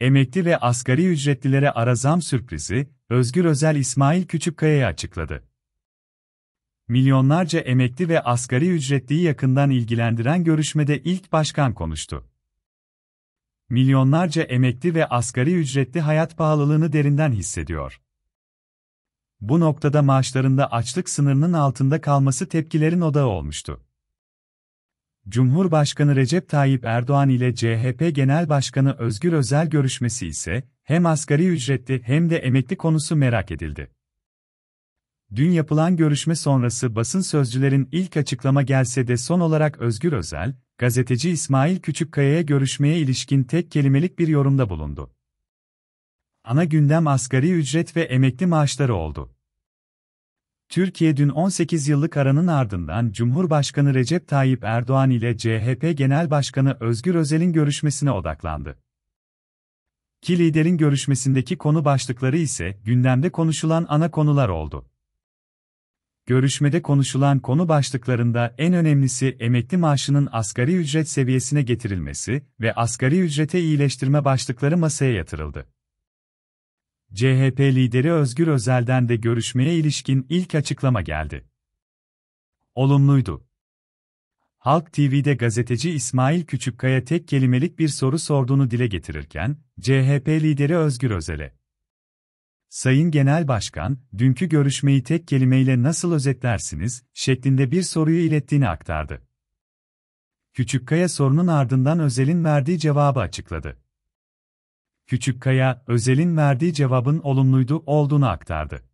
Emekli ve asgari ücretlilere ara zam sürprizi, Özgür Özel İsmail Küçükkaya'ya açıkladı. Milyonlarca emekli ve asgari ücretliyi yakından ilgilendiren görüşmede ilk başkan konuştu. Milyonlarca emekli ve asgari ücretli hayat pahalılığını derinden hissediyor. Bu noktada maaşlarında açlık sınırının altında kalması tepkilerin odağı olmuştu. Cumhurbaşkanı Recep Tayyip Erdoğan ile CHP Genel Başkanı Özgür Özel görüşmesi ise hem asgari ücretli hem de emekli konusu merak edildi. Dün yapılan görüşme sonrası basın sözcülerin ilk açıklama gelse de son olarak Özgür Özel, gazeteci İsmail Küçükkaya'ya görüşmeye ilişkin tek kelimelik bir yorumda bulundu. Ana gündem asgari ücret ve emekli maaşları oldu. Türkiye dün 18 yıllık aranın ardından Cumhurbaşkanı Recep Tayyip Erdoğan ile CHP Genel Başkanı Özgür Özel'in görüşmesine odaklandı. Ki liderin görüşmesindeki konu başlıkları ise gündemde konuşulan ana konular oldu. Görüşmede konuşulan konu başlıklarında en önemlisi emekli maaşının asgari ücret seviyesine getirilmesi ve asgari ücrete iyileştirme başlıkları masaya yatırıldı. CHP lideri Özgür Özel'den de görüşmeye ilişkin ilk açıklama geldi. Olumluydu. Halk TV'de gazeteci İsmail Küçükkaya tek kelimelik bir soru sorduğunu dile getirirken, CHP lideri Özgür Özel'e Sayın Genel Başkan, dünkü görüşmeyi tek kelimeyle nasıl özetlersiniz, şeklinde bir soruyu ilettiğini aktardı. Küçükkaya sorunun ardından Özel'in verdiği cevabı açıkladı. Küçük Kaya, Özel'in verdiği cevabın olumluydu olduğunu aktardı.